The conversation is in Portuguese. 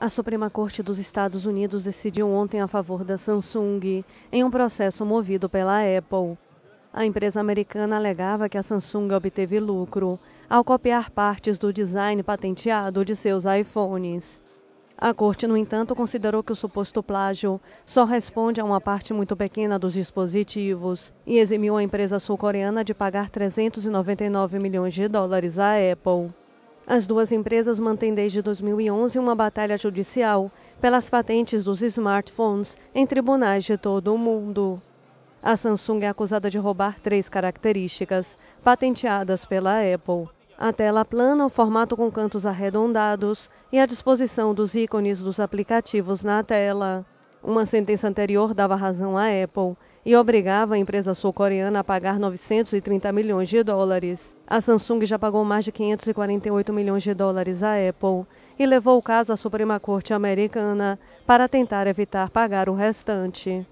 A Suprema Corte dos Estados Unidos decidiu ontem a favor da Samsung, em um processo movido pela Apple. A empresa americana alegava que a Samsung obteve lucro ao copiar partes do design patenteado de seus iPhones. A corte, no entanto, considerou que o suposto plágio só responde a uma parte muito pequena dos dispositivos e eximiu a empresa sul-coreana de pagar 399 milhões de dólares à Apple. As duas empresas mantêm desde 2011 uma batalha judicial pelas patentes dos smartphones em tribunais de todo o mundo. A Samsung é acusada de roubar três características patenteadas pela Apple: a tela plana, o formato com cantos arredondados e a disposição dos ícones dos aplicativos na tela. Uma sentença anterior dava razão à Apple e obrigava a empresa sul-coreana a pagar 930 milhões de dólares. A Samsung já pagou mais de 548 milhões de dólares à Apple e levou o caso à Suprema Corte Americana para tentar evitar pagar o restante.